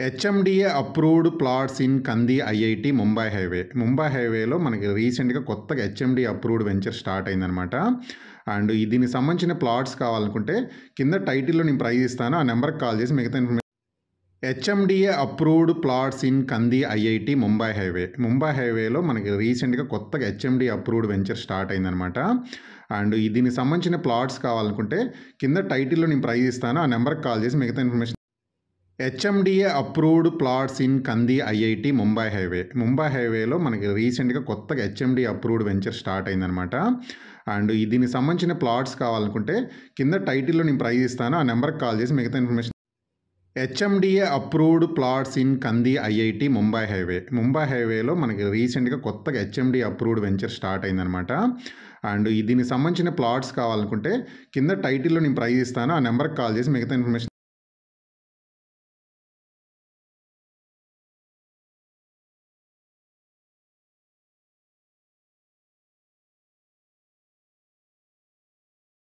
HMDA approved plots in Kandi IIT Mumbai highway Mumbai హైవేలో మనకి రీసెంట్గా కొత్తగా హెచ్ఎండి అప్రూవ్డ్ వెంచర్ స్టార్ట్ అయిందనమాట అండ్ దీనికి సంబంధించిన ప్లాట్స్ కావాలనుకుంటే కింద టైటిల్లో నేను ప్రైజ్ ఇస్తాను ఆ నెంబర్కి కాల్ చేసి మిగతా information HMDA approved plots in Kandi IIT Mumbai highway Mumbai హైవేలో మనకి రీసెంట్గా కొత్తగా హెచ్ఎండి అప్రూవ్డ్ వెంచర్ స్టార్ట్ అయిందనమాట అండ్ దీనికి సంబంధించిన ప్లాట్స్ కావాలనుకుంటే కింద టైటిల్లో నేను ప్రైజ్ ఇస్తాను ఆ నెంబర్కి కాల్ చేసి మిగతా information HMDA approved plots in Kandi IIT Mumbai highway Mumbai హైవేలో మనకి రీసెంట్గా కొత్తగా హెచ్ఎండి అప్రూవ్డ్ వెంచర్ స్టార్ట్ అయిందనమాట అండ్ దీనికి సంబంధించిన ప్లాట్స్ కావాలనుకుంటే కింద టైటిల్లో నేను ప్రైజ్ ఇస్తాను ఆ నెంబర్కి కాల్ చేసి మిగతా information HMDA approved plots in Kandi IIT Mumbai highway Mumbai హైవేలో మనకి రీసెంట్గా కొత్తగా హెచ్ఎండి అప్రూవ్డ్ వెంచర్ స్టార్ట్ అయిందనమాట అండ్ దీనికి సంబంధించిన ప్లాట్స్ కావాలనుకుంటే కింద టైటిల్లో నేను ప్రైజ్ ఇస్తాను ఆ నెంబర్కి కాల్ చేసి మిగతా ఇన్ఫర్మేషన్